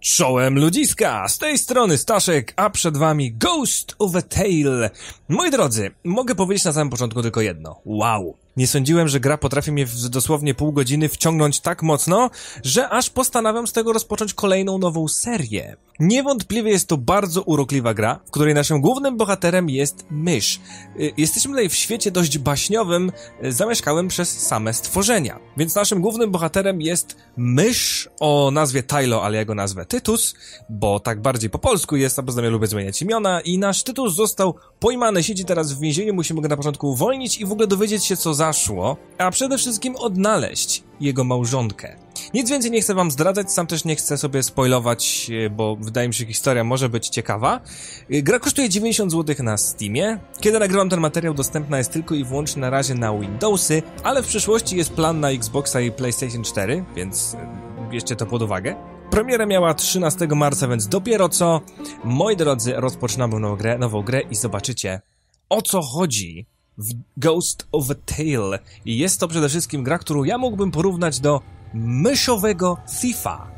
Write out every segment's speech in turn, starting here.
Czołem ludziska! Z tej strony Staszek, a przed wami Ghost of a Tale. Moi drodzy, mogę powiedzieć na samym początku tylko jedno. Wow! Nie sądziłem, że gra potrafi mnie w dosłownie pół godziny wciągnąć tak mocno, że aż postanawiam z tego rozpocząć kolejną nową serię. Niewątpliwie jest to bardzo urokliwa gra, w której naszym głównym bohaterem jest mysz. Y, jesteśmy tutaj w świecie dość baśniowym, y, zamieszkałym przez same stworzenia. Więc naszym głównym bohaterem jest mysz o nazwie Tylo, ale jego go nazwę Tytus, bo tak bardziej po polsku jest, a poza tym lubię zmieniać imiona i nasz Tytus został pojmany, siedzi teraz w więzieniu, musimy go na początku uwolnić i w ogóle dowiedzieć się co za zaszło, a przede wszystkim odnaleźć jego małżonkę. Nic więcej nie chcę wam zdradzać, sam też nie chcę sobie spoilować, e, bo wydaje mi się, że historia może być ciekawa. E, gra kosztuje 90 zł na Steamie. Kiedy nagrywam ten materiał, dostępna jest tylko i wyłącznie na razie na Windowsy, ale w przyszłości jest plan na Xboxa i PlayStation 4, więc e, bierzcie to pod uwagę. Premiera miała 13 marca, więc dopiero co. Moi drodzy, rozpoczynamy nową grę, nową grę i zobaczycie, o co chodzi w Ghost of a Tale. I jest to przede wszystkim gra, którą ja mógłbym porównać do myszowego Thiefa.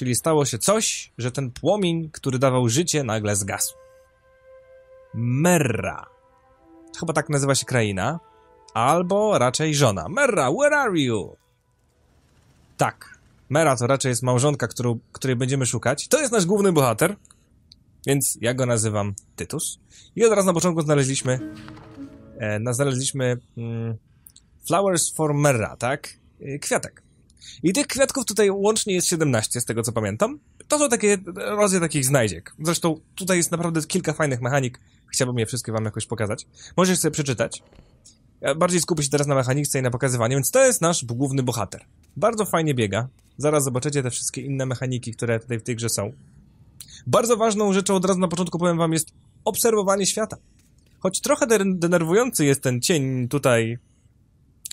Czyli stało się coś, że ten płomień, który dawał życie, nagle zgasł. Merra. Chyba tak nazywa się kraina. Albo raczej żona. Merra, where are you? Tak. Mera to raczej jest małżonka, którą, której będziemy szukać. To jest nasz główny bohater, więc ja go nazywam Tytus. I od razu na początku znaleźliśmy e, znaleźliśmy mm, Flowers for Merra, tak? E, kwiatek. I tych kwiatków tutaj łącznie jest 17, z tego co pamiętam. To są takie rodzaj takich znajdziek. Zresztą tutaj jest naprawdę kilka fajnych mechanik. Chciałbym je wszystkie wam jakoś pokazać. Możesz sobie przeczytać. Ja e, bardziej skupię się teraz na mechanice i na pokazywaniu, więc to jest nasz główny bohater. Bardzo fajnie biega. Zaraz zobaczycie te wszystkie inne mechaniki, które tutaj w tej grze są. Bardzo ważną rzeczą od razu na początku powiem wam jest obserwowanie świata. Choć trochę denerwujący jest ten cień tutaj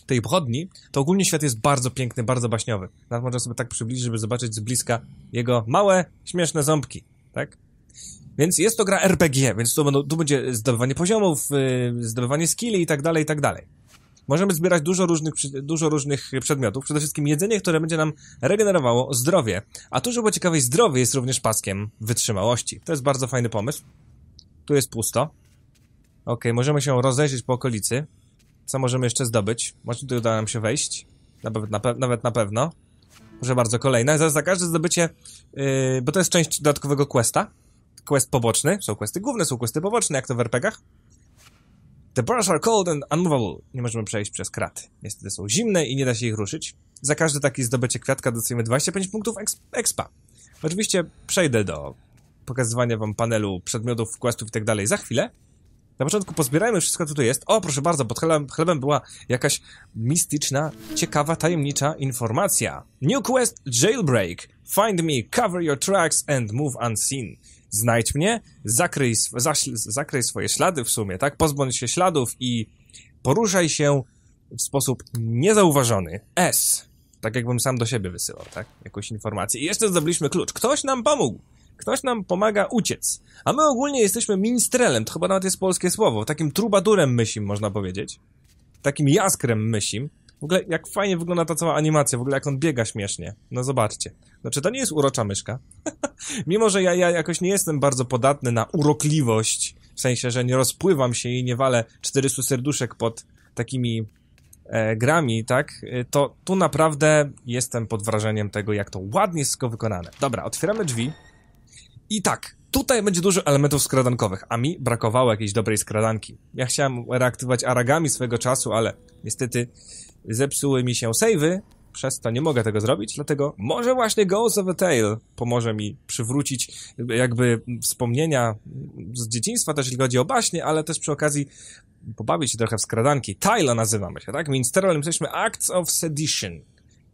tej pochodni, to ogólnie świat jest bardzo piękny, bardzo baśniowy. Nawet można sobie tak przybliżyć, żeby zobaczyć z bliska jego małe, śmieszne ząbki, tak? Więc jest to gra RPG, więc tu, będą, tu będzie zdobywanie poziomów, yy, zdobywanie skilli i tak dalej, i tak dalej. Możemy zbierać dużo różnych, dużo różnych przedmiotów, przede wszystkim jedzenie, które będzie nam regenerowało zdrowie. A tu, żeby było ciekawe, zdrowie jest również paskiem wytrzymałości. To jest bardzo fajny pomysł. Tu jest pusto. Ok, możemy się rozejrzeć po okolicy co możemy jeszcze zdobyć. Może tutaj uda nam się wejść, nawet na, pe nawet na pewno. Może bardzo, kolejne. Za, za każde zdobycie, yy, bo to jest część dodatkowego questa. Quest poboczny. Są questy główne, są questy poboczne, jak to w RPGach. The bars are cold and unmovable. Nie możemy przejść przez kraty. Niestety są zimne i nie da się ich ruszyć. Za każde takie zdobycie kwiatka dostajemy 25 punktów expa. Oczywiście przejdę do pokazywania wam panelu przedmiotów, questów i tak dalej za chwilę, na początku pozbierajmy wszystko, co tu jest. O, proszę bardzo, pod chlebem, chlebem była jakaś mistyczna, ciekawa, tajemnicza informacja. New quest Jailbreak. Find me, cover your tracks and move unseen. Znajdź mnie, zakryj, zakryj swoje ślady w sumie, tak? Pozbądź się śladów i poruszaj się w sposób niezauważony. S. Tak jakbym sam do siebie wysyłał, tak? Jakąś informację. I jeszcze zdobyliśmy klucz. Ktoś nam pomógł. Ktoś nam pomaga uciec. A my ogólnie jesteśmy minstrelem, to chyba nawet jest polskie słowo, takim trubadurem myślim, można powiedzieć. Takim jaskrem myślim. W ogóle jak fajnie wygląda ta cała animacja, w ogóle jak on biega śmiesznie. No zobaczcie. Znaczy to nie jest urocza myszka. Mimo, że ja, ja jakoś nie jestem bardzo podatny na urokliwość, w sensie, że nie rozpływam się i nie walę 400 serduszek pod takimi e, grami, tak? E, to tu naprawdę jestem pod wrażeniem tego, jak to ładnie wszystko wykonane. Dobra, otwieramy drzwi. I tak, tutaj będzie dużo elementów skradankowych, a mi brakowało jakiejś dobrej skradanki. Ja chciałem reaktywować aragami swego czasu, ale niestety zepsuły mi się savey, przez to nie mogę tego zrobić, dlatego może właśnie Ghost of a Tale pomoże mi przywrócić jakby wspomnienia z dzieciństwa, też jeśli chodzi o baśnie, ale też przy okazji pobawić się trochę w skradanki. Tyla nazywamy się, tak? Minsterolem jesteśmy Acts of Sedition.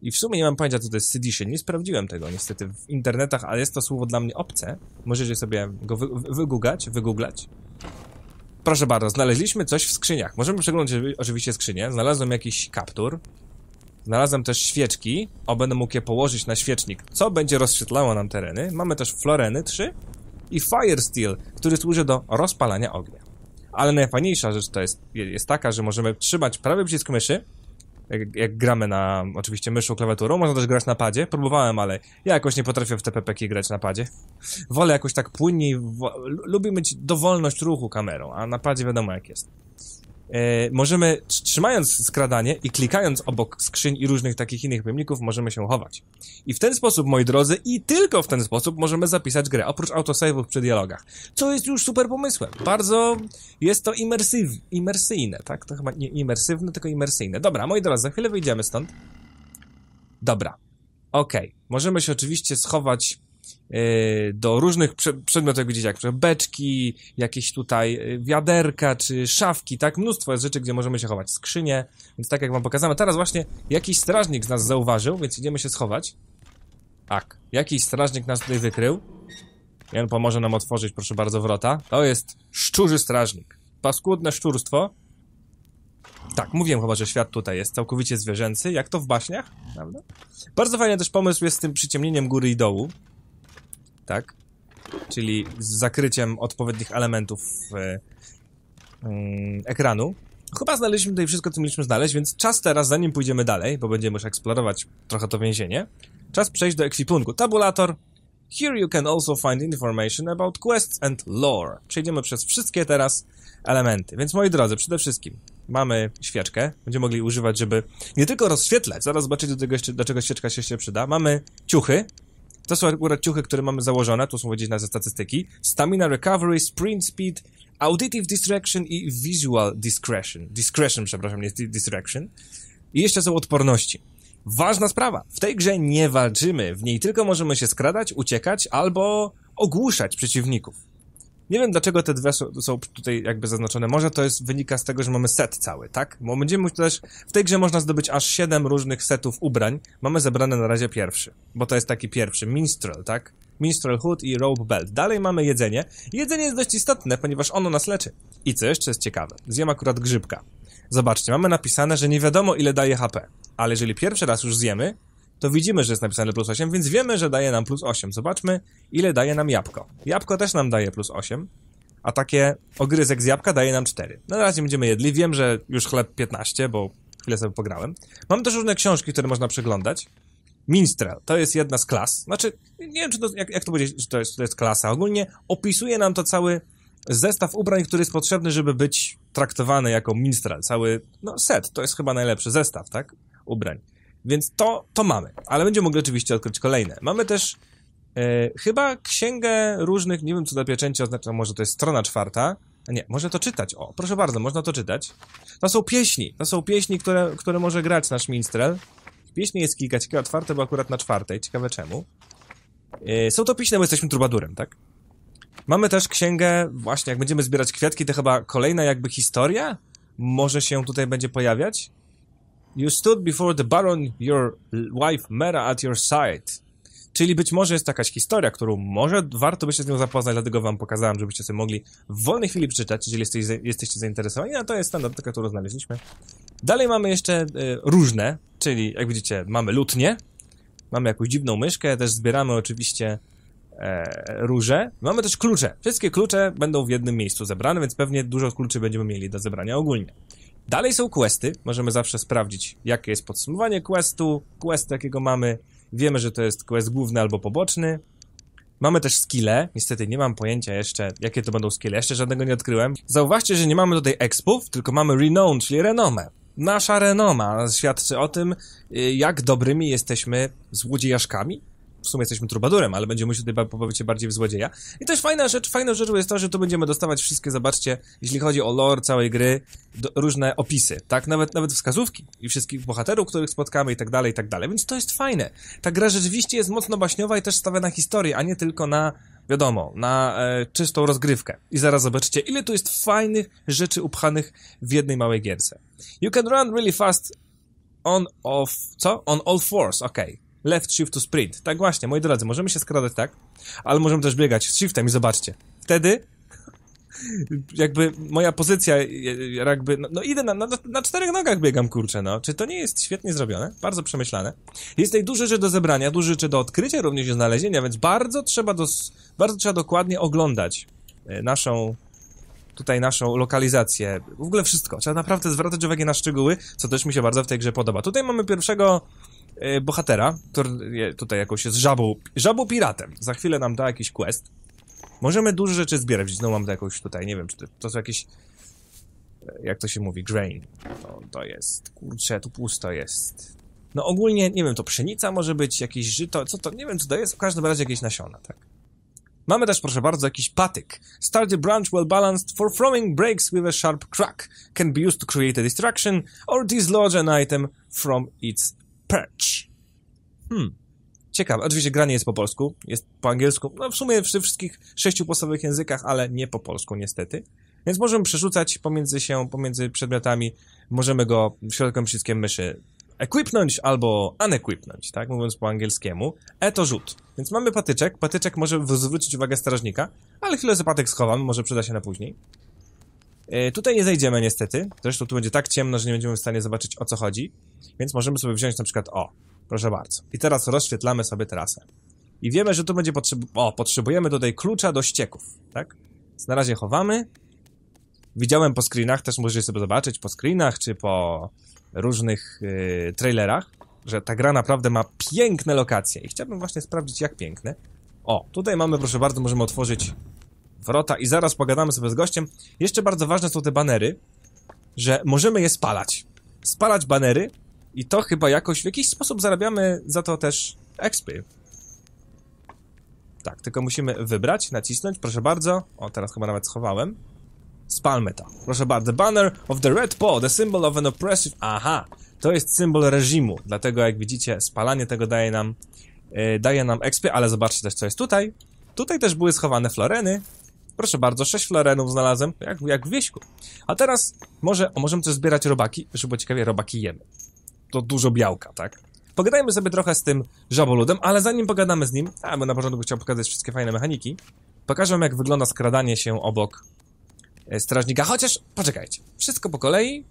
I w sumie nie mam pojęcia, co to jest sedition. Nie sprawdziłem tego niestety w internetach, ale jest to słowo dla mnie obce. Możecie sobie go wy wygugać, wygooglać. Proszę bardzo, znaleźliśmy coś w skrzyniach. Możemy przeglądać oczywiście skrzynię. Znalazłem jakiś kaptur. Znalazłem też świeczki. O, będę mógł je położyć na świecznik, co będzie rozświetlało nam tereny. Mamy też floreny 3 i fire steel, który służy do rozpalania ognia. Ale najfajniejsza rzecz to jest, jest taka, że możemy trzymać prawy przycisk myszy jak, jak, gramy na oczywiście myszą, klawiaturą, można też grać na padzie. Próbowałem, ale ja jakoś nie potrafię w TPP grać na padzie. Wolę jakoś tak płynniej, lubię mieć dowolność ruchu kamerą, a na padzie wiadomo jak jest. E, możemy, trzymając skradanie i klikając obok skrzyń i różnych takich innych pojemników, możemy się chować. I w ten sposób, moi drodzy, i tylko w ten sposób możemy zapisać grę, oprócz autosave'ów przy dialogach, co jest już super pomysłem. Bardzo jest to imersyw, imersyjne, tak? To chyba nie imersywne, tylko imersyjne. Dobra, moi drodzy, za chwilę wyjdziemy stąd. Dobra. Okej. Okay. Możemy się oczywiście schować E, do różnych przedmiotów, jak widzicie, jak beczki, jakieś tutaj e, wiaderka czy szafki, tak? Mnóstwo jest rzeczy, gdzie możemy się chować. Skrzynie, więc tak jak wam pokazałem. Teraz właśnie jakiś strażnik z nas zauważył, więc idziemy się schować. Tak, jakiś strażnik nas tutaj wykrył. I on pomoże nam otworzyć, proszę bardzo, wrota. To jest szczurzy strażnik. Paskudne szczurstwo. Tak, mówiłem chyba, że świat tutaj jest całkowicie zwierzęcy, jak to w baśniach, prawda? Bardzo fajny też pomysł jest z tym przyciemnieniem góry i dołu tak? Czyli z zakryciem odpowiednich elementów e, mm, ekranu. Chyba znaleźliśmy tutaj wszystko, co mieliśmy znaleźć, więc czas teraz, zanim pójdziemy dalej, bo będziemy już eksplorować trochę to więzienie, czas przejść do ekwipunku. Tabulator. Here you can also find information about quests and lore. Przejdziemy przez wszystkie teraz elementy. Więc moi drodzy, przede wszystkim mamy świeczkę, będziemy mogli używać, żeby nie tylko rozświetlać, zaraz zobaczycie do, tego, do czego świeczka się jeszcze przyda. Mamy ciuchy, to są akurat ciuchy, które mamy założone, tu są gdzieś nasze statystyki. Stamina Recovery, Sprint Speed, Auditive Distraction i Visual Discretion. Discretion, przepraszam, nie Distraction. I jeszcze są odporności. Ważna sprawa. W tej grze nie walczymy. W niej tylko możemy się skradać, uciekać albo ogłuszać przeciwników. Nie wiem, dlaczego te dwie są tutaj jakby zaznaczone. Może to jest wynika z tego, że mamy set cały, tak? Bo będziemy też... W tej grze można zdobyć aż 7 różnych setów ubrań. Mamy zebrane na razie pierwszy, bo to jest taki pierwszy. Minstrel, tak? Minstrel Hood i Rope Belt. Dalej mamy jedzenie. Jedzenie jest dość istotne, ponieważ ono nas leczy. I co jeszcze jest ciekawe? Zjem akurat grzybka. Zobaczcie, mamy napisane, że nie wiadomo ile daje HP. Ale jeżeli pierwszy raz już zjemy, to widzimy, że jest napisane plus 8, więc wiemy, że daje nam plus 8. Zobaczmy, ile daje nam jabłko. Jabłko też nam daje plus 8, a takie ogryzek z jabłka daje nam 4. No, na razie będziemy jedli, wiem, że już chleb 15, bo chwilę sobie pograłem. Mam też różne książki, które można przeglądać. Minstrel, to jest jedna z klas. Znaczy, nie wiem, czy to, jak, jak to powiedzieć, czy to jest, to jest klasa. Ogólnie opisuje nam to cały zestaw ubrań, który jest potrzebny, żeby być traktowany jako minstrel. Cały, no, set, to jest chyba najlepszy zestaw, tak? Ubrań. Więc to, to mamy, ale będziemy mogli oczywiście odkryć kolejne. Mamy też e, chyba księgę różnych, nie wiem co do pieczęci oznacza, może to jest strona czwarta, nie, można to czytać. O, proszę bardzo, można to czytać. To są pieśni. To są pieśni, które, które może grać nasz minstrel. Pieśni jest kilka. Ciekawe, czwarte, bo akurat na czwartej. Ciekawe czemu. E, są to pieśni, bo jesteśmy trubadurem, tak? Mamy też księgę, właśnie, jak będziemy zbierać kwiatki, to chyba kolejna jakby historia może się tutaj będzie pojawiać. You stood before the baron, your wife Mera at your side. Czyli być może jest jakaś historia, którą może warto by się z nią zapoznać, dlatego wam pokazałem, żebyście sobie mogli w wolnej chwili przeczytać, jeżeli jesteście, jesteście zainteresowani, a no to jest standardka, którą znaleźliśmy. Dalej mamy jeszcze y, różne, czyli jak widzicie, mamy lutnie, mamy jakąś dziwną myszkę, też zbieramy oczywiście e, róże. Mamy też klucze. Wszystkie klucze będą w jednym miejscu zebrane, więc pewnie dużo kluczy będziemy mieli do zebrania ogólnie. Dalej są questy, możemy zawsze sprawdzić, jakie jest podsumowanie questu, quest jakiego mamy, wiemy, że to jest quest główny albo poboczny. Mamy też skille, niestety nie mam pojęcia jeszcze, jakie to będą skille, jeszcze żadnego nie odkryłem. Zauważcie, że nie mamy tutaj expów, tylko mamy renown, czyli renomę. Nasza renoma świadczy o tym, y, jak dobrymi jesteśmy złodziejaszkami, w sumie jesteśmy trubadurem, ale będziemy się tutaj pobawić się bardziej w złodzieja. I też fajna rzecz, fajną rzeczą jest to, że tu będziemy dostawać wszystkie, zobaczcie, jeśli chodzi o lore całej gry, do, różne opisy, tak? Nawet, nawet wskazówki i wszystkich bohaterów, których spotkamy i tak dalej, i tak dalej, więc to jest fajne. Ta gra rzeczywiście jest mocno baśniowa i też stawia na historię, a nie tylko na wiadomo, na e, czystą rozgrywkę. I zaraz zobaczycie, ile tu jest fajnych rzeczy upchanych w jednej małej gierce. You can run really fast on off, co? On all fours, ok. Left shift to sprint. Tak właśnie, moi drodzy, możemy się skradać tak, ale możemy też biegać shiftem i zobaczcie. Wtedy jakby moja pozycja jakby, no, no idę na, na, na, czterech nogach biegam, kurczę, no. Czy to nie jest świetnie zrobione? Bardzo przemyślane. Jest tutaj duże rzeczy do zebrania, duże rzeczy do odkrycia, również do znalezienia, więc bardzo trzeba, dos, bardzo trzeba dokładnie oglądać e, naszą tutaj naszą lokalizację, w ogóle wszystko. Trzeba naprawdę zwracać uwagę na szczegóły, co też mi się bardzo w tej grze podoba. Tutaj mamy pierwszego E, bohatera, który tutaj jakoś jest żabą, żabą piratem. Za chwilę nam da jakiś quest. Możemy dużo rzeczy zbierać, no mam jakoś tutaj, nie wiem, czy to, to są jakieś e, jak to się mówi, grain. to jest, kurczę, tu pusto jest. No ogólnie, nie wiem, to pszenica może być, jakieś żyto, co to, nie wiem co to jest, w każdym razie jakieś nasiona, tak. Mamy też, proszę bardzo, jakiś patyk. Start the branch well balanced for throwing breaks with a sharp crack. Can be used to create a distraction or dislodge an item from its Perch. Hmm. Ciekawe. Oczywiście granie jest po polsku, jest po angielsku, no w sumie w wszystkich sześciu podstawowych językach, ale nie po polsku niestety. Więc możemy przerzucać pomiędzy się, pomiędzy przedmiotami, możemy go środkiem przyciskiem myszy equipnąć albo unequipnąć, tak, mówiąc po angielskiemu. E to rzut. Więc mamy patyczek, patyczek może zwrócić uwagę strażnika, ale chwilę zapatek schowam, może przyda się na później. Yy, tutaj nie zejdziemy niestety, zresztą tu będzie tak ciemno, że nie będziemy w stanie zobaczyć o co chodzi. Więc możemy sobie wziąć na przykład, o, proszę bardzo. I teraz rozświetlamy sobie trasę. I wiemy, że tu będzie potrzeb... O, potrzebujemy tutaj klucza do ścieków, tak? Więc na razie chowamy. Widziałem po screenach, też możecie sobie zobaczyć, po screenach czy po różnych yy, trailerach, że ta gra naprawdę ma piękne lokacje i chciałbym właśnie sprawdzić, jak piękne. O, tutaj mamy, proszę bardzo, możemy otworzyć wrota i zaraz pogadamy sobie z gościem. Jeszcze bardzo ważne są te banery, że możemy je spalać. Spalać banery i to chyba jakoś w jakiś sposób zarabiamy za to też XP. Tak, tylko musimy wybrać, nacisnąć, proszę bardzo. O, teraz chyba nawet schowałem. Spalmy to. Proszę bardzo, the banner of the red paw, the symbol of an oppressive... Aha, to jest symbol reżimu, dlatego jak widzicie, spalanie tego daje nam, yy, daje nam ale zobaczcie też, co jest tutaj. Tutaj też były schowane floreny. Proszę bardzo, 6 florenów znalazłem, jak, jak w wieśku. A teraz może, o, możemy też zbierać robaki, żeby ciekawie robaki jemy to dużo białka, tak? Pogadajmy sobie trochę z tym żaboludem, ale zanim pogadamy z nim, a bo na początku chciał pokazać wszystkie fajne mechaniki, pokażę wam jak wygląda skradanie się obok e, strażnika, chociaż poczekajcie, wszystko po kolei,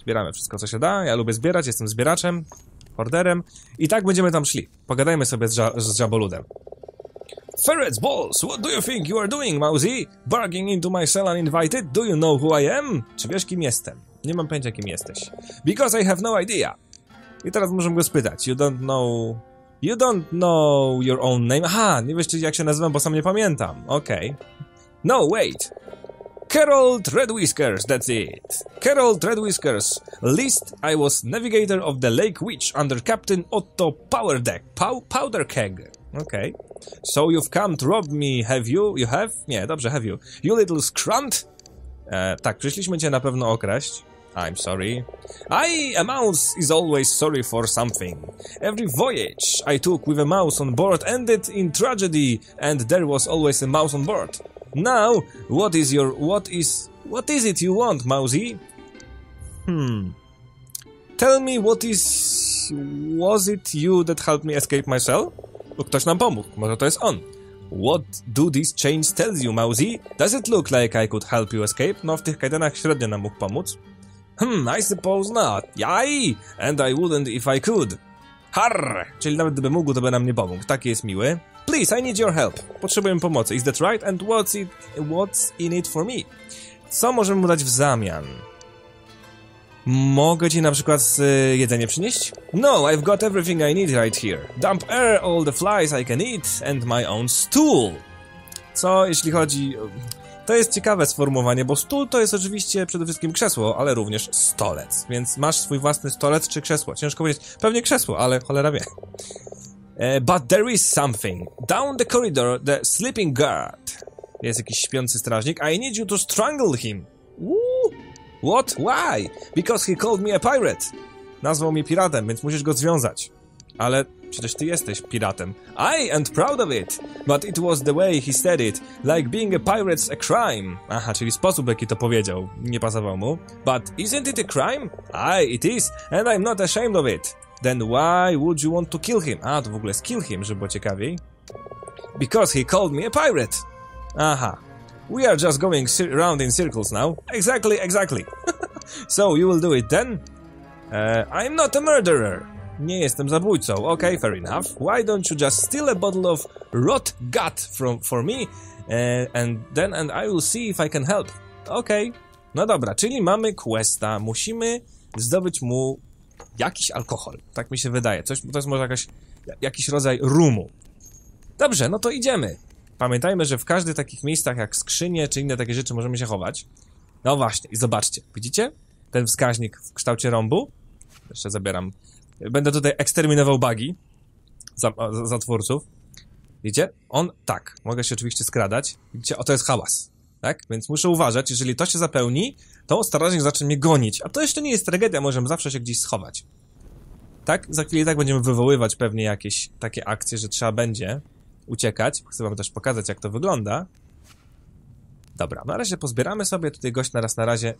zbieramy wszystko co się da, ja lubię zbierać, jestem zbieraczem, orderem i tak będziemy tam szli. Pogadajmy sobie z, ża z żaboludem. Ferrets Balls, what do you think you are doing, Mousy? Barging into my cell uninvited? Do you know who I am? Czy wiesz kim jestem? Nie mam pojęcia kim jesteś. Because I have no idea. I teraz możemy go spytać. You don't know... You don't know your own name. Aha, nie wiesz jak się nazywam, bo sam nie pamiętam. Okej. Okay. No, wait. Carol Whiskers, that's it. Carol Whiskers. List I was navigator of the Lake Witch under Captain Otto Powerdeck. Pow powder Keg. Okay. So you've come to rob me, have you? You have? Nie, dobrze, have you. You little scrunt? E, tak, przyszliśmy cię na pewno okraść. I'm sorry. I, a mouse, is always sorry for something. Every voyage I took with a mouse on board ended in tragedy and there was always a mouse on board. Now, what is your... what is... what is it you want, mousey? Hmm. Tell me what is... was it you that helped me escape cell? Ktoś nam pomógł, może to jest on. What do these chains tells you, Mousy? Does it look like I could help you escape? No, w tych kajdanach średnio nam mógł pomóc. Hmm, I suppose not. Jaj! And I wouldn't if I could. Harr! Czyli nawet gdyby mógł, to by nam nie pomógł. Taki jest miły. Please, I need your help. Potrzebuję pomocy. Is that right? And what's, it, what's in it for me? Co możemy mu dać w zamian? Mogę ci na przykład y, jedzenie przynieść? No, I've got everything I need right here. Dump air, all the flies I can eat and my own stool. Co jeśli chodzi... To jest ciekawe sformułowanie, bo stół to jest oczywiście przede wszystkim krzesło, ale również stolec. Więc masz swój własny stolec czy krzesło. Ciężko powiedzieć. Pewnie krzesło, ale cholera wie. E, but there is something. Down the corridor, the sleeping guard. Jest jakiś śpiący strażnik. I need you to strangle him. Woo! What? Why? Because he called me a pirate. Nazwał mnie piratem, więc musisz go związać. Ale Przecież ty jesteś piratem. I and proud of it, but it was the way he said it, like being a pirate's a crime. Aha, czyli sposób jaki to powiedział, nie pasował mu. But isn't it a crime? I it is, and I'm not ashamed of it. Then why would you want to kill him? A, to w ogóle jest kill him, żeby było ciekawiej. Because he called me a pirate. Aha. We are just going round in circles now. Exactly, exactly. so you will do it then? Uh, I'm not a murderer. Nie jestem zabójcą. ok, fair enough. Why don't you just steal a bottle of rot gut from, for me uh, and then and I will see if I can help. Ok, No dobra, czyli mamy questa. Musimy zdobyć mu jakiś alkohol. Tak mi się wydaje. Coś, to jest może jakaś, jakiś rodzaj rumu. Dobrze, no to idziemy. Pamiętajmy, że w każdych takich miejscach jak skrzynie czy inne takie rzeczy możemy się chować. No właśnie, i zobaczcie, widzicie? Ten wskaźnik w kształcie rąbu. Jeszcze zabieram będę tutaj eksterminował bugi za, za, za twórców. Widzicie? On, tak, mogę się oczywiście skradać. Widzicie? O, to jest hałas. Tak? Więc muszę uważać, jeżeli to się zapełni, to strażnik zacznie mnie gonić. A to jeszcze nie jest tragedia, możemy zawsze się gdzieś schować. Tak? Za chwilę i tak będziemy wywoływać pewnie jakieś takie akcje, że trzeba będzie uciekać. Chcę wam też pokazać, jak to wygląda. Dobra, na razie pozbieramy sobie. Tutaj gość na raz na razie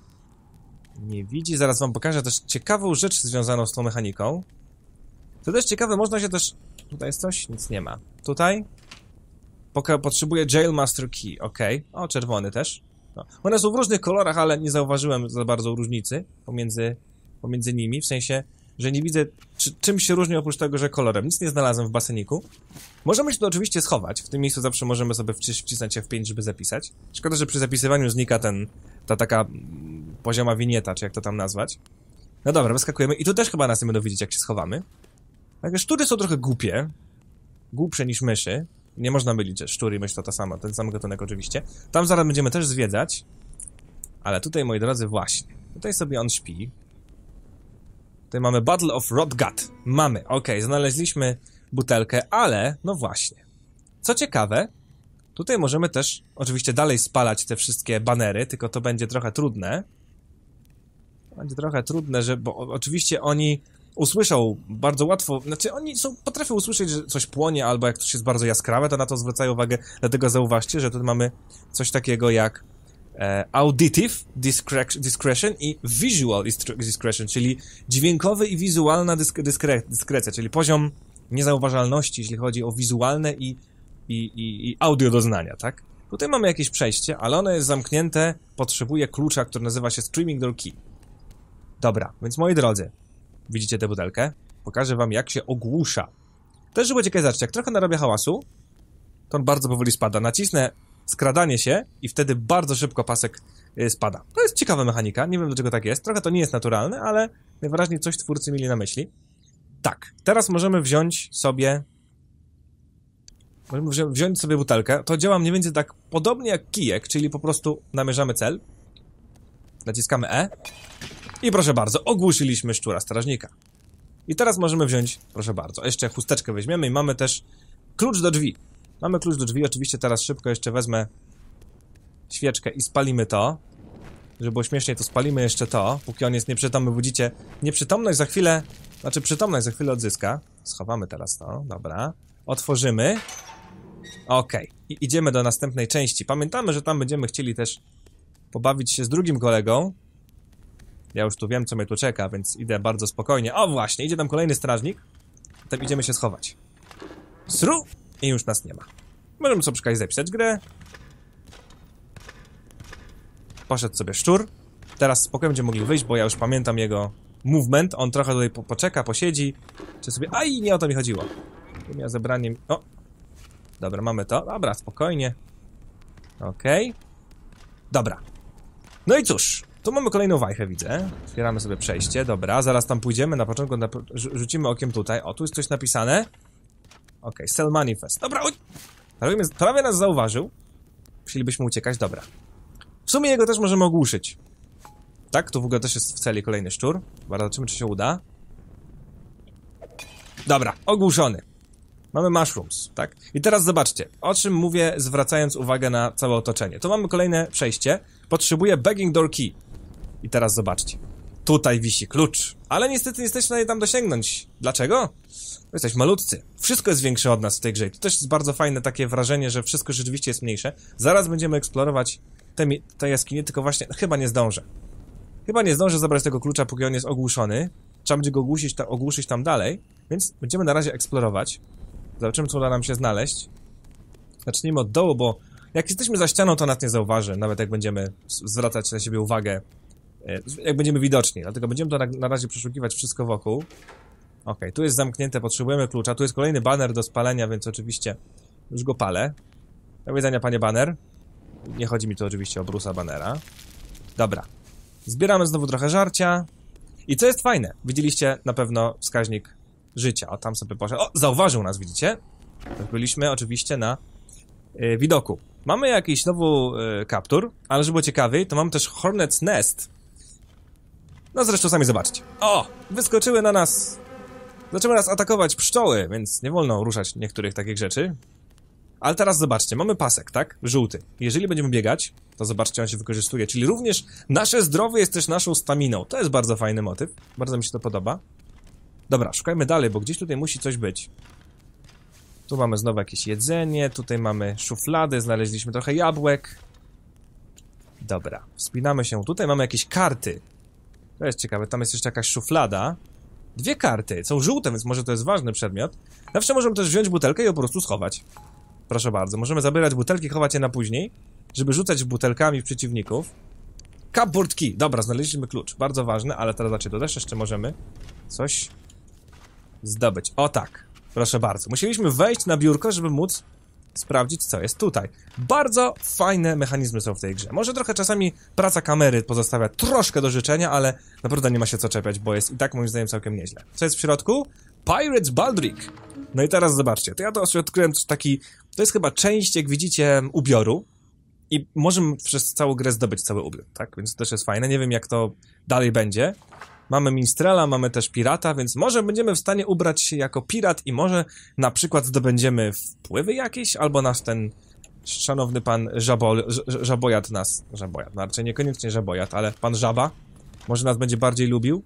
nie widzi. Zaraz wam pokażę też ciekawą rzecz związaną z tą mechaniką. To też ciekawe, można się też... Tutaj jest coś? Nic nie ma. Tutaj? Poka potrzebuję Master Key, ok. O, czerwony też. No. One są w różnych kolorach, ale nie zauważyłem za bardzo różnicy pomiędzy, pomiędzy nimi, w sensie, że nie widzę czy, czym się różni oprócz tego, że kolorem. Nic nie znalazłem w baseniku. Możemy się to oczywiście schować, w tym miejscu zawsze możemy sobie wcis wcisnąć F5, żeby zapisać. Szkoda, że przy zapisywaniu znika ten, ta taka pozioma winieta, czy jak to tam nazwać. No dobra, wyskakujemy i tu też chyba nas nie będą widzieć, jak się schowamy. Także szczury są trochę głupie, głupsze niż myszy. Nie można mylić, że szczury i mysz to ta sama, ten sam gatunek oczywiście. Tam zaraz będziemy też zwiedzać, ale tutaj, moi drodzy, właśnie, tutaj sobie on śpi. Tutaj mamy Battle of Rodgut. Mamy, okej, okay, znaleźliśmy butelkę, ale, no właśnie. Co ciekawe, tutaj możemy też oczywiście dalej spalać te wszystkie banery, tylko to będzie trochę trudne będzie trochę trudne, że, bo oczywiście oni usłyszą bardzo łatwo, znaczy oni są, potrafią usłyszeć, że coś płonie albo jak coś jest bardzo jaskrawe, to na to zwracają uwagę, dlatego zauważcie, że tutaj mamy coś takiego jak e, auditive discretion i visual discretion, czyli dźwiękowy i wizualna dysk dyskre dyskrecja, czyli poziom niezauważalności, jeśli chodzi o wizualne i, i, i, i audio doznania, tak? Tutaj mamy jakieś przejście, ale ono jest zamknięte, potrzebuje klucza, który nazywa się Streaming Door Key. Dobra, więc moi drodzy, widzicie tę butelkę? Pokażę wam, jak się ogłusza. Też, żeby ciekawe, zobaczcie, jak trochę narobię hałasu, to on bardzo powoli spada. Nacisnę skradanie się i wtedy bardzo szybko pasek y, spada. To jest ciekawa mechanika, nie wiem dlaczego tak jest. Trochę to nie jest naturalne, ale najwyraźniej coś twórcy mieli na myśli. Tak, teraz możemy wziąć sobie... Możemy wziąć sobie butelkę. To działa mniej więcej tak podobnie jak kijek, czyli po prostu namierzamy cel. Naciskamy E i proszę bardzo, ogłuszyliśmy szczura strażnika. I teraz możemy wziąć, proszę bardzo, jeszcze chusteczkę weźmiemy i mamy też klucz do drzwi. Mamy klucz do drzwi, oczywiście teraz szybko jeszcze wezmę świeczkę i spalimy to. Żeby było śmiesznie, to spalimy jeszcze to, póki on jest nieprzytomny, budzicie. Nieprzytomność za chwilę, znaczy przytomność za chwilę odzyska. Schowamy teraz to, dobra. Otworzymy. Okej, okay. i idziemy do następnej części. Pamiętamy, że tam będziemy chcieli też pobawić się z drugim kolegą, ja już tu wiem, co mnie tu czeka, więc idę bardzo spokojnie. O, właśnie, idzie tam kolejny strażnik. Tam idziemy się schować. Sru! I już nas nie ma. Możemy sobie przykać zapisać grę. Poszedł sobie szczur. Teraz spokojnie będziemy mogli wyjść, bo ja już pamiętam jego movement. On trochę tutaj po poczeka, posiedzi. Czy sobie... Aj, nie o to mi chodziło. Tu ja zebranie... O! Dobra, mamy to. Dobra, spokojnie. Okej. Okay. Dobra. No i cóż, tu mamy kolejną wajchę, widzę. Otwieramy sobie przejście, dobra, zaraz tam pójdziemy, na początku na... rzucimy okiem tutaj. O, tu jest coś napisane. Ok, sell manifest. Dobra, uj! Prawie, prawie nas zauważył. Musielibyśmy uciekać, dobra. W sumie jego też możemy ogłuszyć. Tak, tu w ogóle też jest w celi kolejny szczur. Dobra, zobaczymy, czy się uda. Dobra, ogłuszony. Mamy mushrooms, tak? I teraz zobaczcie, o czym mówię, zwracając uwagę na całe otoczenie. To mamy kolejne przejście. Potrzebuję begging door key. I teraz zobaczcie. Tutaj wisi klucz, ale niestety nie jesteśmy na stanie tam dosięgnąć. Dlaczego? Bo Jesteśmy malutcy. Wszystko jest większe od nas w tej grze. I to też jest bardzo fajne takie wrażenie, że wszystko rzeczywiście jest mniejsze. Zaraz będziemy eksplorować te, te jaskinie, tylko właśnie chyba nie zdążę. Chyba nie zdążę zabrać tego klucza, póki on jest ogłuszony. Trzeba będzie go ogłuszyć, ta, ogłuszyć tam dalej, więc będziemy na razie eksplorować. Zobaczymy, co uda nam się znaleźć. Zacznijmy od dołu, bo jak jesteśmy za ścianą, to nas nie zauważy, nawet jak będziemy zwracać na siebie uwagę E, jak będziemy widoczni, dlatego będziemy to na, na razie przeszukiwać wszystko wokół. Ok, tu jest zamknięte, potrzebujemy klucza. Tu jest kolejny banner do spalenia, więc oczywiście już go palę. Do widzenia, panie banner. Nie chodzi mi tu oczywiście o brusa banera. Dobra. Zbieramy znowu trochę żarcia. I co jest fajne, widzieliście na pewno wskaźnik życia. O, tam sobie poszedł. O, zauważył nas, widzicie? Tak byliśmy oczywiście na yy, widoku. Mamy jakiś nowy yy, e, kaptur, ale żeby było ciekawiej, to mamy też Hornet's Nest, no zresztą sami zobaczcie. O! Wyskoczyły na nas... Zaczęły nas atakować pszczoły, więc nie wolno ruszać niektórych takich rzeczy. Ale teraz zobaczcie, mamy pasek, tak? Żółty. Jeżeli będziemy biegać, to zobaczcie, on się wykorzystuje. Czyli również nasze zdrowie jest też naszą staminą. To jest bardzo fajny motyw. Bardzo mi się to podoba. Dobra, szukajmy dalej, bo gdzieś tutaj musi coś być. Tu mamy znowu jakieś jedzenie, tutaj mamy szuflady, znaleźliśmy trochę jabłek. Dobra, wspinamy się. Tutaj mamy jakieś karty. To jest ciekawe, tam jest jeszcze jakaś szuflada. Dwie karty, są żółte, więc może to jest ważny przedmiot. Zawsze możemy też wziąć butelkę i ją po prostu schować. Proszę bardzo, możemy zabierać butelki, chować je na później, żeby rzucać butelkami w przeciwników. Cupboard key, dobra, znaleźliśmy klucz, bardzo ważny, ale teraz znaczy to też jeszcze możemy coś zdobyć. O tak, proszę bardzo. Musieliśmy wejść na biurko, żeby móc sprawdzić, co jest tutaj. Bardzo fajne mechanizmy są w tej grze. Może trochę czasami praca kamery pozostawia troszkę do życzenia, ale naprawdę nie ma się co czepiać, bo jest i tak moim zdaniem całkiem nieźle. Co jest w środku? Pirates Baldric. No i teraz zobaczcie, to ja to odkryłem taki, to jest chyba część, jak widzicie, ubioru, i możemy przez całą grę zdobyć cały ubiór, tak? Więc to też jest fajne. Nie wiem, jak to dalej będzie, mamy minstrela, mamy też pirata, więc może będziemy w stanie ubrać się jako pirat i może na przykład zdobędziemy wpływy jakieś, albo nas ten szanowny pan żabol, Żabojat nas, Żabojat, no raczej niekoniecznie Żabojat, ale pan Żaba może nas będzie bardziej lubił.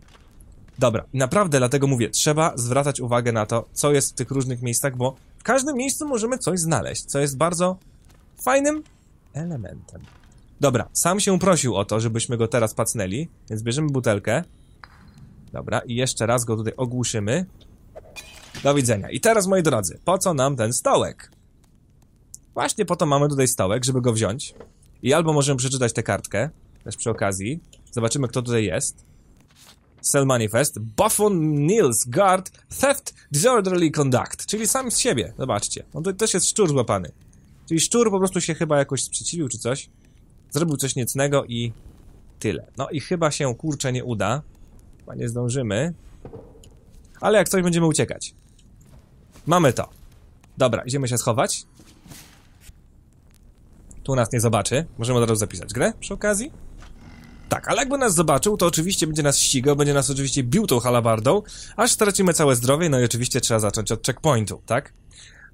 Dobra, naprawdę dlatego mówię, trzeba zwracać uwagę na to, co jest w tych różnych miejscach, bo w każdym miejscu możemy coś znaleźć, co jest bardzo fajnym elementem. Dobra, sam się prosił o to, żebyśmy go teraz pacnęli, więc bierzemy butelkę. Dobra, i jeszcze raz go tutaj ogłuszymy. Do widzenia. I teraz, moi drodzy, po co nam ten stołek? Właśnie po to mamy tutaj stołek, żeby go wziąć. I albo możemy przeczytać tę kartkę, też przy okazji. Zobaczymy, kto tutaj jest. Cell Manifest, Buffon, Nils, Guard, Theft, Disorderly Conduct, czyli sam z siebie, zobaczcie. On tutaj też jest szczur złapany. Czyli szczur po prostu się chyba jakoś sprzeciwił czy coś, zrobił coś niecnego i tyle. No i chyba się, kurczę, nie uda. Chyba nie zdążymy. Ale jak coś, będziemy uciekać. Mamy to. Dobra, idziemy się schować. Tu nas nie zobaczy. Możemy od razu zapisać grę przy okazji. Tak, ale jakby nas zobaczył, to oczywiście będzie nas ścigał, będzie nas oczywiście bił tą halabardą, aż stracimy całe zdrowie, no i oczywiście trzeba zacząć od checkpointu, tak?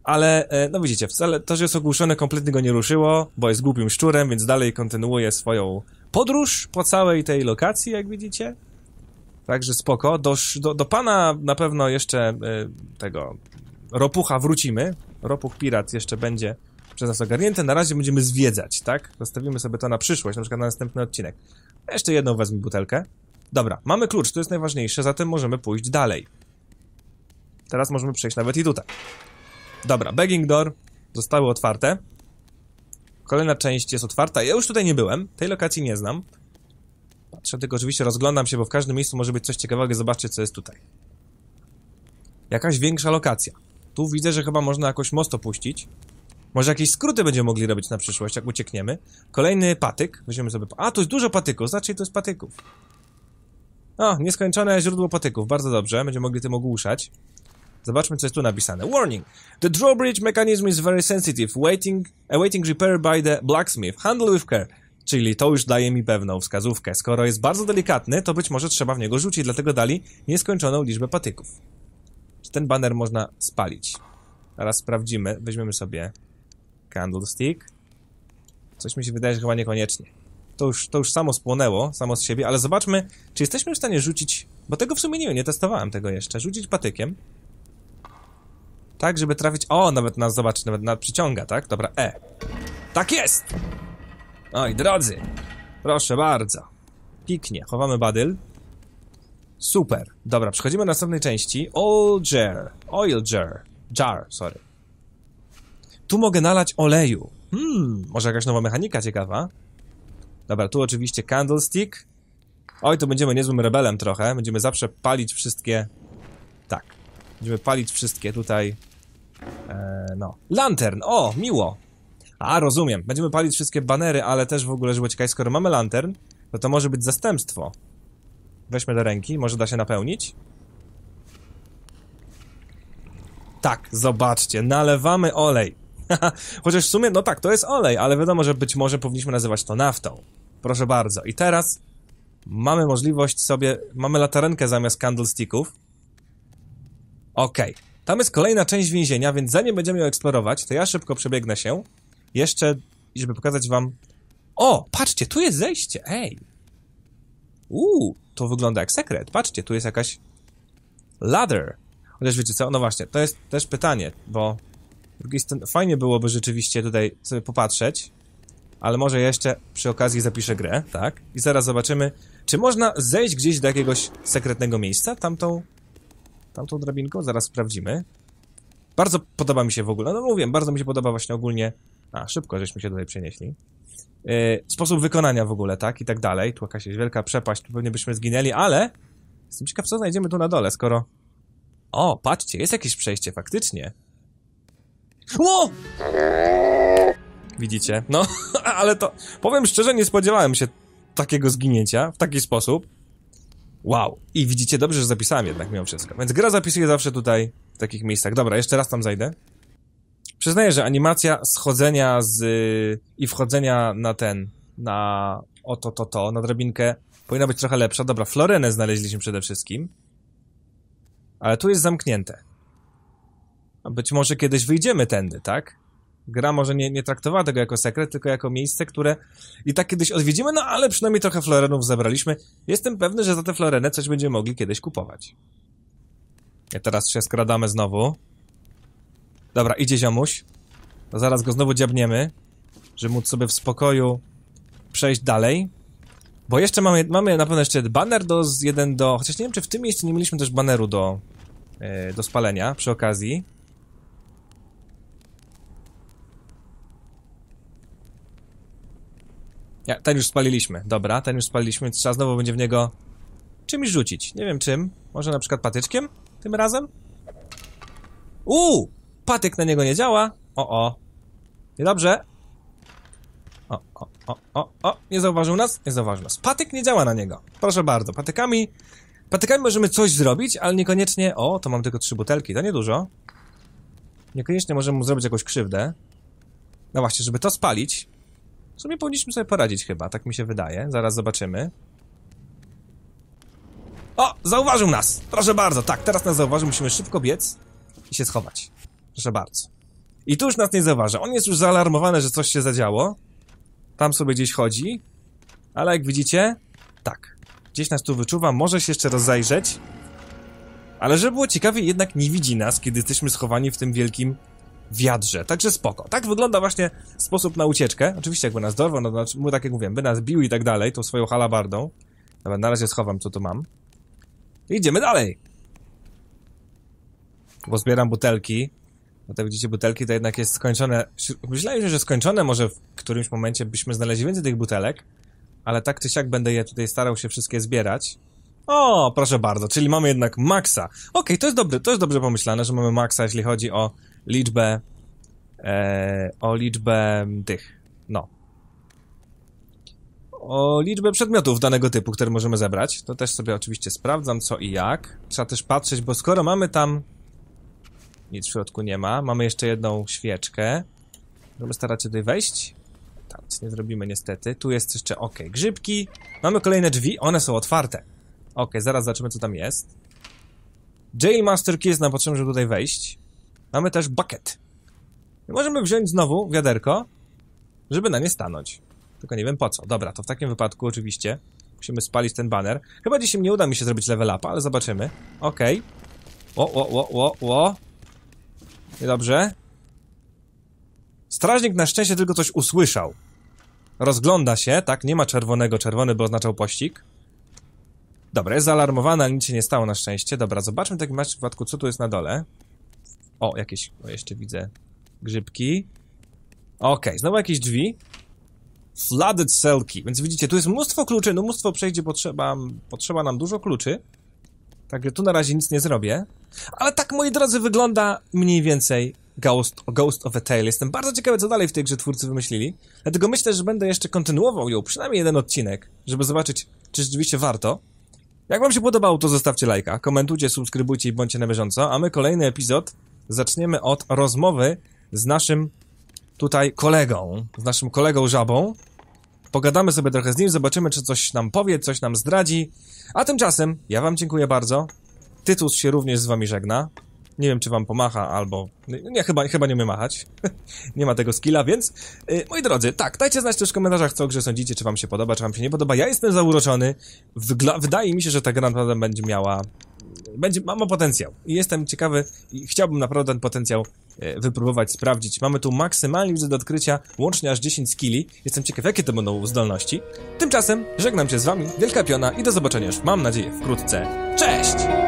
Ale, e, no widzicie, wcale to, że jest ogłuszone, kompletnie go nie ruszyło, bo jest głupim szczurem, więc dalej kontynuuje swoją podróż po całej tej lokacji, jak widzicie. Także spoko. Do, do, do pana na pewno jeszcze y, tego ropucha wrócimy. Ropuch pirat jeszcze będzie przez nas ogarnięty. Na razie będziemy zwiedzać, tak? Zostawimy sobie to na przyszłość, na przykład na następny odcinek. Jeszcze jedną wezmę butelkę. Dobra, mamy klucz, to jest najważniejsze, zatem możemy pójść dalej. Teraz możemy przejść nawet i tutaj. Dobra, begging door zostały otwarte. Kolejna część jest otwarta. Ja już tutaj nie byłem, tej lokacji nie znam patrzę, tylko oczywiście rozglądam się, bo w każdym miejscu może być coś ciekawego. Zobaczcie, co jest tutaj. Jakaś większa lokacja. Tu widzę, że chyba można jakoś most opuścić. Może jakieś skróty będziemy mogli robić na przyszłość, jak uciekniemy. Kolejny patyk. Weźmiemy sobie... A, tu jest dużo patyków, znaczy to jest patyków. O, nieskończone źródło patyków. Bardzo dobrze, będziemy mogli tym ogłuszać. Zobaczmy, co jest tu napisane. Warning! The drawbridge mechanism is very sensitive. Waiting, awaiting repair by the blacksmith. Handle with care. Czyli to już daje mi pewną wskazówkę. Skoro jest bardzo delikatny, to być może trzeba w niego rzucić, dlatego dali nieskończoną liczbę patyków. Czy ten banner można spalić? Teraz sprawdzimy. Weźmiemy sobie candlestick. Coś mi się wydaje, że chyba niekoniecznie. To już, to już samo spłonęło, samo z siebie, ale zobaczmy, czy jesteśmy w stanie rzucić... Bo tego w sumie nie nie testowałem tego jeszcze. Rzucić patykiem. Tak, żeby trafić... O, nawet nas, zobacz, nawet nas przyciąga, tak? Dobra, E. Tak jest! Oj, drodzy! Proszę bardzo. Piknie. Chowamy badyl. Super. Dobra, przechodzimy do następnej części. Oil jar. Oil jar. Jar, sorry. Tu mogę nalać oleju. Hmm, może jakaś nowa mechanika ciekawa. Dobra, tu oczywiście candlestick. Oj, tu będziemy niezłym rebelem trochę. Będziemy zawsze palić wszystkie... Tak. Będziemy palić wszystkie tutaj... Eee, no. Lantern! O, miło! A, rozumiem. Będziemy palić wszystkie banery, ale też w ogóle, żeby ciekawe, skoro mamy lantern, no to może być zastępstwo. Weźmy do ręki, może da się napełnić? Tak, zobaczcie, nalewamy olej. Chociaż w sumie, no tak, to jest olej, ale wiadomo, że być może powinniśmy nazywać to naftą. Proszę bardzo. I teraz mamy możliwość sobie, mamy latarenkę zamiast candlesticków. Okej. Okay. Tam jest kolejna część więzienia, więc zanim będziemy ją eksplorować, to ja szybko przebiegnę się jeszcze, żeby pokazać wam... O, patrzcie, tu jest zejście, ej! Uuu, to wygląda jak sekret. Patrzcie, tu jest jakaś ladder. Chociaż wiecie co, no właśnie, to jest też pytanie, bo drugiej fajnie byłoby rzeczywiście tutaj sobie popatrzeć, ale może jeszcze przy okazji zapiszę grę, tak? I zaraz zobaczymy, czy można zejść gdzieś do jakiegoś sekretnego miejsca tamtą, tamtą drabinką, zaraz sprawdzimy. Bardzo podoba mi się w ogóle, no mówię, bardzo mi się podoba właśnie ogólnie a, szybko żeśmy się tutaj przenieśli. Yy, sposób wykonania w ogóle, tak? I tak dalej. Tu jakaś wielka przepaść, tu pewnie byśmy zginęli, ale jestem ciekaw, co znajdziemy tu na dole, skoro... O, patrzcie, jest jakieś przejście, faktycznie. Ło! Widzicie? No, ale to... Powiem szczerze, nie spodziewałem się takiego zginięcia w taki sposób. Wow. I widzicie, dobrze, że zapisałem jednak mimo wszystko. Więc gra zapisuje zawsze tutaj, w takich miejscach. Dobra, jeszcze raz tam zajdę. Przyznaję, że animacja schodzenia z i wchodzenia na ten, na oto, to, to, na drabinkę powinna być trochę lepsza. Dobra, Florenę znaleźliśmy przede wszystkim. Ale tu jest zamknięte. A być może kiedyś wyjdziemy tędy, tak? Gra może nie, nie traktowała tego jako sekret, tylko jako miejsce, które i tak kiedyś odwiedzimy, no ale przynajmniej trochę florenów zebraliśmy. Jestem pewny, że za tę florenę coś będziemy mogli kiedyś kupować. I teraz się skradamy znowu. Dobra, idzie ziomuś. To zaraz go znowu dziabniemy, żeby móc sobie w spokoju przejść dalej. Bo jeszcze mamy, mamy na pewno jeszcze banner do z 1 do... Chociaż nie wiem, czy w tym miejscu nie mieliśmy też baneru do, yy, do spalenia przy okazji. Ja, ten już spaliliśmy, dobra, ten już spaliliśmy, więc trzeba znowu będzie w niego czymś rzucić. Nie wiem czym, może na przykład patyczkiem tym razem? Uuu! patyk na niego nie działa. O, o. Niedobrze. O, o, o, o, o. Nie zauważył nas? Nie zauważył nas. Patyk nie działa na niego. Proszę bardzo, patykami... Patykami możemy coś zrobić, ale niekoniecznie... O, to mam tylko trzy butelki, to niedużo. Niekoniecznie możemy mu zrobić jakąś krzywdę. No właśnie, żeby to spalić, w sumie powinniśmy sobie poradzić chyba, tak mi się wydaje. Zaraz zobaczymy. O, zauważył nas! Proszę bardzo, tak, teraz nas zauważył, musimy szybko biec i się schować. Proszę bardzo. I tu już nas nie zauważa. On jest już zaalarmowany, że coś się zadziało. Tam sobie gdzieś chodzi. Ale jak widzicie, tak. Gdzieś nas tu wyczuwa, może się jeszcze rozejrzeć. Ale żeby było ciekawie, jednak nie widzi nas, kiedy jesteśmy schowani w tym wielkim wiadrze. Także spoko. Tak wygląda właśnie sposób na ucieczkę. Oczywiście jakby nas dorwał, no to znaczy, tak jak mówiłem, by nas bił i tak dalej, tą swoją halabardą. Nawet na razie schowam, co tu mam. I idziemy dalej. Pozbieram butelki. No tak widzicie, butelki to jednak jest skończone. Myślałem, że skończone może w którymś momencie byśmy znaleźli więcej tych butelek, ale tak czy siak będę je tutaj starał się wszystkie zbierać. O, proszę bardzo, czyli mamy jednak maksa. Okej, okay, to jest dobre, to jest dobrze pomyślane, że mamy maksa, jeśli chodzi o liczbę e, o liczbę tych, no. O liczbę przedmiotów danego typu, które możemy zebrać. To też sobie oczywiście sprawdzam co i jak. Trzeba też patrzeć, bo skoro mamy tam nic w środku nie ma. Mamy jeszcze jedną świeczkę. Możemy starać się tutaj wejść? Tak, nie zrobimy niestety. Tu jest jeszcze, ok, grzybki. Mamy kolejne drzwi, one są otwarte. Ok, zaraz zobaczymy co tam jest. J Master Key jest nam potrzebny, żeby tutaj wejść. Mamy też bucket. Możemy wziąć znowu wiaderko, żeby na nie stanąć. Tylko nie wiem po co. Dobra, to w takim wypadku oczywiście musimy spalić ten banner. Chyba dzisiaj nie uda mi się zrobić level upa, ale zobaczymy. Okej. Okay. O, o, o, o, o. Dobrze. Strażnik na szczęście tylko coś usłyszał. Rozgląda się, tak? Nie ma czerwonego. Czerwony by oznaczał pościg. Dobra, jest zaalarmowana, ale nic się nie stało na szczęście. Dobra, zobaczmy w takim przypadku, co tu jest na dole. O, jakieś, o, jeszcze widzę grzybki. Okej, okay, znowu jakieś drzwi. Flooded cellki. Więc widzicie, tu jest mnóstwo kluczy, no mnóstwo przejdzie, potrzeba, potrzeba nam dużo kluczy. Także tu na razie nic nie zrobię. Ale tak, moi drodzy, wygląda mniej więcej Ghost, Ghost of a Tale. Jestem bardzo ciekawy, co dalej w tej grze twórcy wymyślili. Dlatego myślę, że będę jeszcze kontynuował ją, przynajmniej jeden odcinek, żeby zobaczyć, czy rzeczywiście warto. Jak wam się podobało, to zostawcie lajka, komentujcie, subskrybujcie i bądźcie na bieżąco, a my kolejny epizod zaczniemy od rozmowy z naszym tutaj kolegą, z naszym kolegą Żabą. Pogadamy sobie trochę z nim, zobaczymy, czy coś nam powie, coś nam zdradzi. A tymczasem ja wam dziękuję bardzo. Tytus się również z wami żegna. Nie wiem, czy wam pomacha, albo... Nie, chyba, chyba nie umie machać. nie ma tego skilla, więc... Yy, moi drodzy, tak, dajcie znać też w komentarzach, co o grze sądzicie, czy wam się podoba, czy wam się nie podoba. Ja jestem zauroczony. Wgla wydaje mi się, że ta gra naprawdę będzie miała... Będzie, ma, ma potencjał. I jestem ciekawy i chciałbym naprawdę ten potencjał yy, wypróbować, sprawdzić. Mamy tu maksymalnie widzę do odkrycia, łącznie aż 10 skilli. Jestem ciekaw, jakie to będą zdolności. Tymczasem żegnam się z wami, Wielka Piona i do zobaczenia już, mam nadzieję, wkrótce. Cześć!